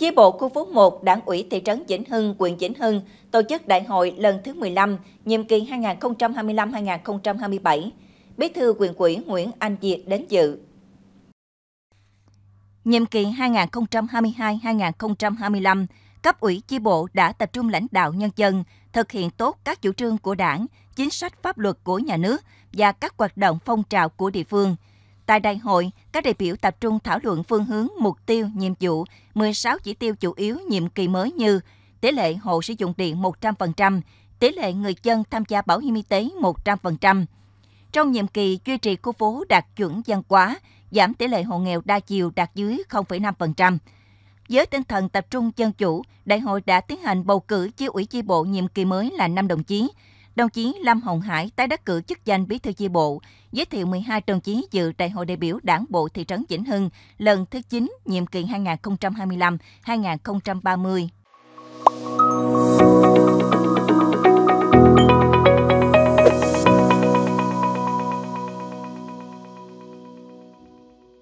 Chi bộ khu phố 1 Đảng ủy thị trấn Vĩnh Hưng, huyện Vĩnh Hưng tổ chức đại hội lần thứ 15, nhiệm kỳ 2025-2027. Bí thư huyện ủy Nguyễn Anh Diệt đến dự. Nhiệm kỳ 2022-2025, cấp ủy chi bộ đã tập trung lãnh đạo nhân dân, thực hiện tốt các chủ trương của đảng, chính sách pháp luật của nhà nước và các hoạt động phong trào của địa phương – Tại đại hội, các đại biểu tập trung thảo luận phương hướng, mục tiêu, nhiệm vụ, 16 chỉ tiêu chủ yếu nhiệm kỳ mới như tỷ lệ hộ sử dụng điện 100%, tỷ lệ người dân tham gia bảo hiểm y tế 100%. Trong nhiệm kỳ duy trì khu phố đạt chuẩn dân quá giảm tỷ lệ hộ nghèo đa chiều đạt dưới 0,5%. Với tinh thần tập trung dân chủ, đại hội đã tiến hành bầu cử chi ủy chi bộ nhiệm kỳ mới là 5 đồng chí, đồng chí Lâm Hồng Hải tái đắc cử chức danh bí thư chi bộ, giới thiệu 12 đồng chí dự đại hội đại biểu đảng bộ thị trấn Vĩnh Hưng lần thứ 9 nhiệm kỳ 2025-2030.